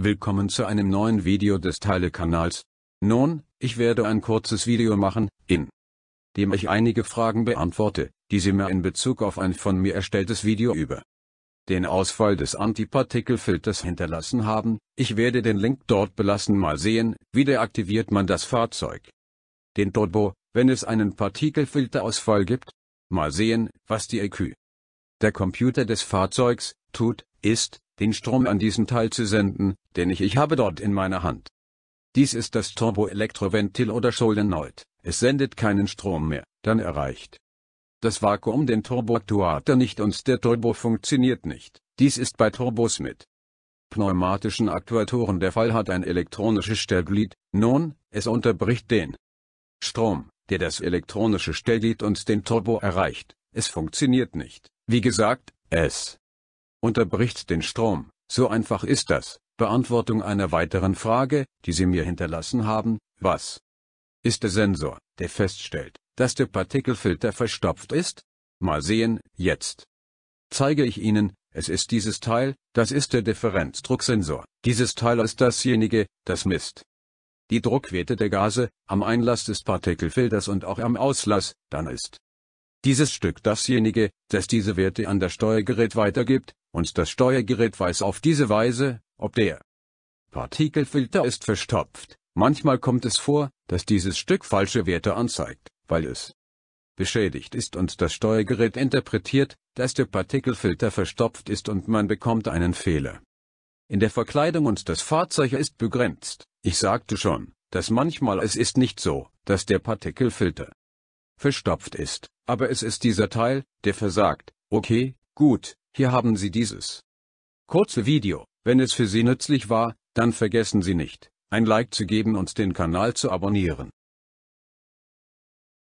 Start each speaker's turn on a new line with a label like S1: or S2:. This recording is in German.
S1: Willkommen zu einem neuen Video des Teile-Kanals. Nun, ich werde ein kurzes Video machen, in dem ich einige Fragen beantworte, die Sie mir in Bezug auf ein von mir erstelltes Video über den Ausfall des Antipartikelfilters hinterlassen haben. Ich werde den Link dort belassen mal sehen, wie deaktiviert man das Fahrzeug. Den Turbo, wenn es einen Partikelfilterausfall gibt. Mal sehen, was die EQ der Computer des Fahrzeugs tut, ist, den Strom an diesen Teil zu senden, den ich ich habe dort in meiner Hand. Dies ist das Turboelektroventil oder Solenoid, es sendet keinen Strom mehr, dann erreicht das Vakuum den Turboaktuator nicht und der Turbo funktioniert nicht, dies ist bei Turbos mit pneumatischen Aktuatoren der Fall hat ein elektronisches Stellglied, nun, es unterbricht den Strom, der das elektronische Stellglied und den Turbo erreicht, es funktioniert nicht, wie gesagt, es Unterbricht den Strom, so einfach ist das. Beantwortung einer weiteren Frage, die Sie mir hinterlassen haben, was ist der Sensor, der feststellt, dass der Partikelfilter verstopft ist? Mal sehen, jetzt zeige ich Ihnen, es ist dieses Teil, das ist der Differenzdrucksensor. Dieses Teil ist dasjenige, das misst die Druckwerte der Gase am Einlass des Partikelfilters und auch am Auslass, dann ist dieses Stück dasjenige, das diese Werte an das Steuergerät weitergibt, und das Steuergerät weiß auf diese Weise, ob der Partikelfilter ist verstopft. Manchmal kommt es vor, dass dieses Stück falsche Werte anzeigt, weil es beschädigt ist und das Steuergerät interpretiert, dass der Partikelfilter verstopft ist und man bekommt einen Fehler. In der Verkleidung und das Fahrzeug ist begrenzt. Ich sagte schon, dass manchmal es ist nicht so, dass der Partikelfilter verstopft ist, aber es ist dieser Teil, der versagt. Okay, gut, hier haben Sie dieses kurze Video. Wenn es für Sie nützlich war, dann vergessen Sie nicht, ein Like zu geben und den Kanal zu abonnieren.